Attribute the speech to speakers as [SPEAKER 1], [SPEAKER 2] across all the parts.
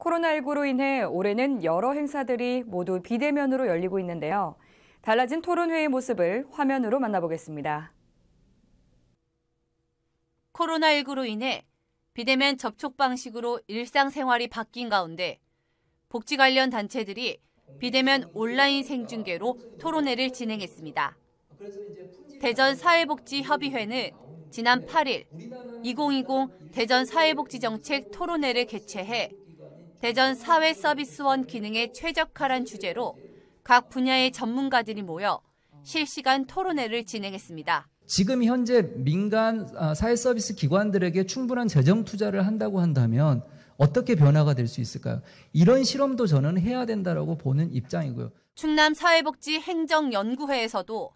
[SPEAKER 1] 코로나19로 인해 올해는 여러 행사들이 모두 비대면으로 열리고 있는데요. 달라진 토론회의 모습을 화면으로 만나보겠습니다. 코로나19로 인해 비대면 접촉 방식으로 일상생활이 바뀐 가운데 복지 관련 단체들이 비대면 온라인 생중계로 토론회를 진행했습니다. 대전 사회복지협의회는 지난 8일 2020 대전 사회복지정책 토론회를 개최해 대전 사회서비스원 기능의 최적화란 주제로 각 분야의 전문가들이 모여 실시간 토론회를 진행했습니다.
[SPEAKER 2] 지금 현재 민간 아, 사회서비스 기관들에게 충분한 재정 투자를 한다고 한다면 어떻게 변화가 될 수 있을까요? 이런 실험도 저는 해야 된다라고 보는 입장이고요.
[SPEAKER 1] 충남 사회복지 행정연구회에서도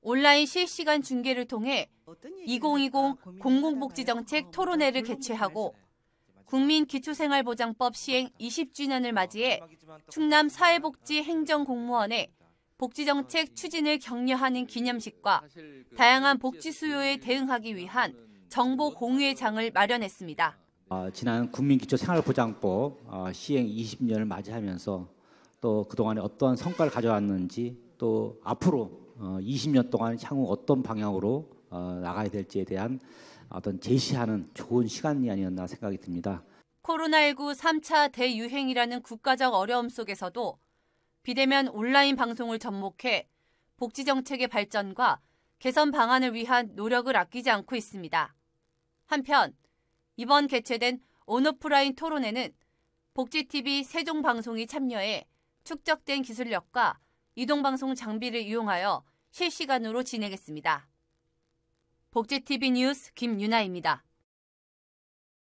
[SPEAKER 1] 온라인 실시간 중계를 통해 2020 공공복지정책 어, 토론회를 개최하고 국민기초생활보장법 시행 20주년을 맞이해 충남 사회복지행정공무원의 복지정책 추진을 격려하는 기념식과 다양한 복지 수요에 대응하기 위한 정보 공유의장을 마련했습니다.
[SPEAKER 3] 어, 지난 국민기초생활보장법 어, 시행 20년을 맞이하면서 또 그동안에 어떠한 성과를 가져왔는지 또 앞으로 어, 20년 동안 향후 어떤 방향으로 어, 나가야 될지에 대한 어떤 제시하는 좋은 시간이 아니었나 생각이 듭니다.
[SPEAKER 1] 코로나19 3차 대유행이라는 국가적 어려움 속에서도 비대면 온라인 방송을 접목해 복지 정책의 발전과 개선 방안을 위한 노력을 아끼지 않고 있습니다. 한편 이번 개최된 온오프라인 토론회는 복지TV 세종방송이 참여해 축적된 기술력과 이동방송 장비를 이용하여 실시간으로 진행했습니다. 복지TV 뉴스 김유나입니다.